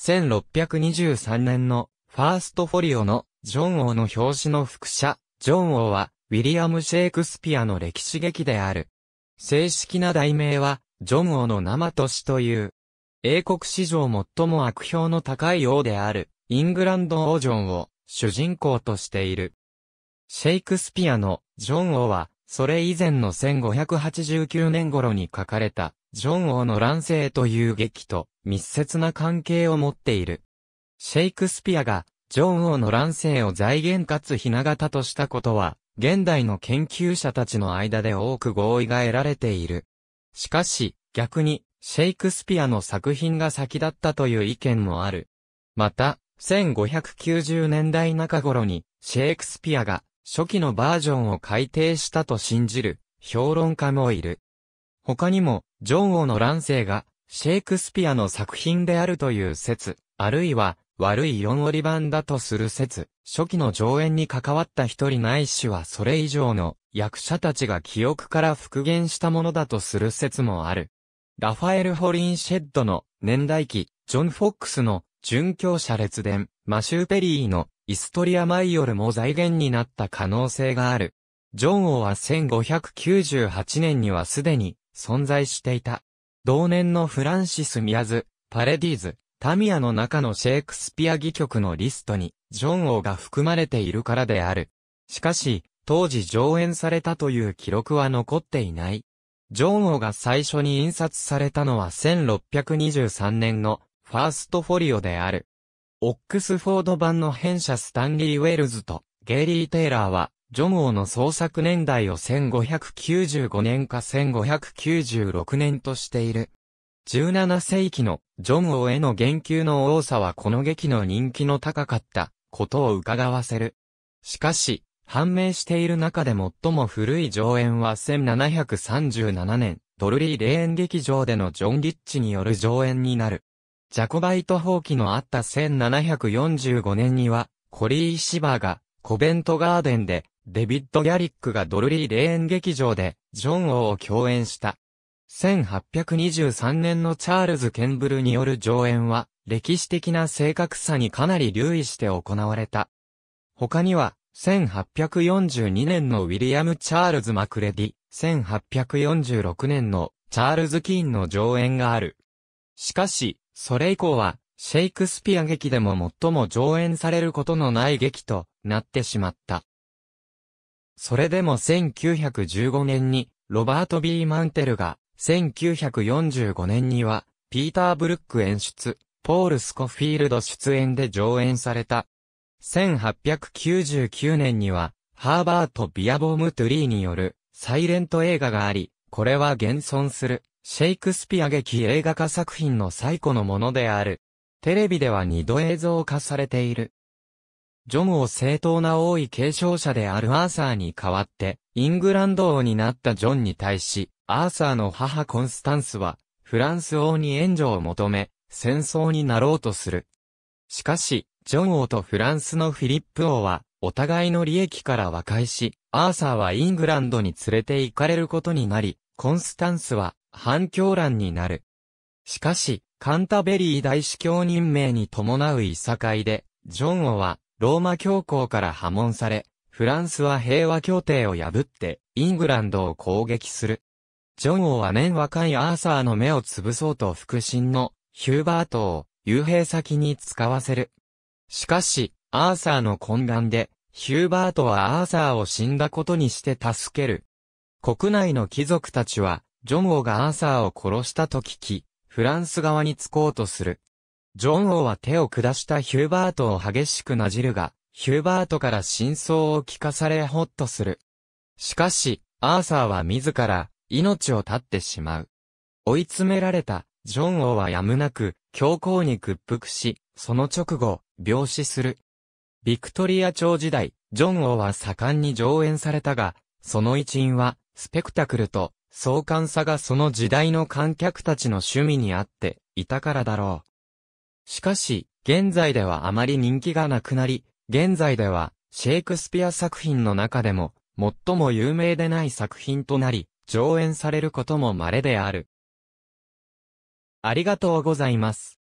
1623年のファーストフォリオのジョン王の表紙の副写、ジョン王はウィリアム・シェイクスピアの歴史劇である。正式な題名は、ジョン王の生年という。英国史上最も悪評の高い王である、イングランド王ジョンを主人公としている。シェイクスピアのジョン王は、それ以前の1589年頃に書かれた、ジョン王の乱世という劇と密接な関係を持っている。シェイクスピアが、ジョン王の乱世を財源かつ雛形としたことは、現代の研究者たちの間で多く合意が得られている。しかし、逆に、シェイクスピアの作品が先だったという意見もある。また、1590年代中頃に、シェイクスピアが、初期のバージョンを改定したと信じる評論家もいる。他にも、ジョン王の乱世がシェイクスピアの作品であるという説、あるいは悪い四折版だとする説、初期の上演に関わった一人ないしはそれ以上の役者たちが記憶から復元したものだとする説もある。ラファエル・ホリンシェッドの年代記、ジョン・フォックスの殉教者列伝、マシュー・ペリーのイストリアマイヨルも財源になった可能性がある。ジョン王は1598年にはすでに存在していた。同年のフランシス・ミアズ、パレディーズ、タミヤの中のシェイクスピア戯曲のリストに、ジョン王が含まれているからである。しかし、当時上演されたという記録は残っていない。ジョン王が最初に印刷されたのは1623年のファーストフォリオである。オックスフォード版の編者スタンリー・ウェルズとゲイリー・テイラーは、ジョム王の創作年代を1595年か1596年としている。17世紀のジョム王への言及の多さはこの劇の人気の高かったことを伺わせる。しかし、判明している中で最も古い上演は1737年、ドルリー霊園劇場でのジョン・リッチによる上演になる。ジャコバイト放棄のあった1745年には、コリー・シバーが、コベントガーデンで、デビッド・ギャリックがドルリー・レーン劇場で、ジョン王を共演した。1823年のチャールズ・ケンブルによる上演は、歴史的な正確さにかなり留意して行われた。他には、1842年のウィリアム・チャールズ・マクレディ、1846年のチャールズ・キーンの上演がある。しかし、それ以降は、シェイクスピア劇でも最も上演されることのない劇となってしまった。それでも1915年に、ロバート・ B・ マンテルが、1945年には、ピーター・ブルック演出、ポール・スコフィールド出演で上演された。1899年には、ハーバート・ビアボーム・トゥリーによる、サイレント映画があり、これは現存する、シェイクスピア劇映画化作品の最古のものである。テレビでは二度映像化されている。ジョムを正当な王位継承者であるアーサーに代わって、イングランド王になったジョンに対し、アーサーの母コンスタンスは、フランス王に援助を求め、戦争になろうとする。しかし、ジョン王とフランスのフィリップ王は、お互いの利益から和解し、アーサーはイングランドに連れて行かれることになり、コンスタンスは、反響欄になる。しかし、カンタベリー大司教任命に伴ういさかいで、ジョンオは、ローマ教皇から破門され、フランスは平和協定を破って、イングランドを攻撃する。ジョン王は年若いアーサーの目を潰そうと腹心のヒューバートを幽閉先に使わせる。しかし、アーサーの懇願で、ヒューバートはアーサーを死んだことにして助ける。国内の貴族たちは、ジョン王がアーサーを殺したと聞き、フランス側につこうとする。ジョン王は手を下したヒューバートを激しくなじるが、ヒューバートから真相を聞かされホッとする。しかし、アーサーは自ら命を絶ってしまう。追い詰められたジョン王はやむなく強行に屈服し、その直後、病死する。ビクトリア朝時代、ジョン王は盛んに上演されたが、その一因は、スペクタクルと相関さがその時代の観客たちの趣味にあっていたからだろう。しかし、現在ではあまり人気がなくなり、現在ではシェイクスピア作品の中でも最も有名でない作品となり、上演されることも稀である。ありがとうございます。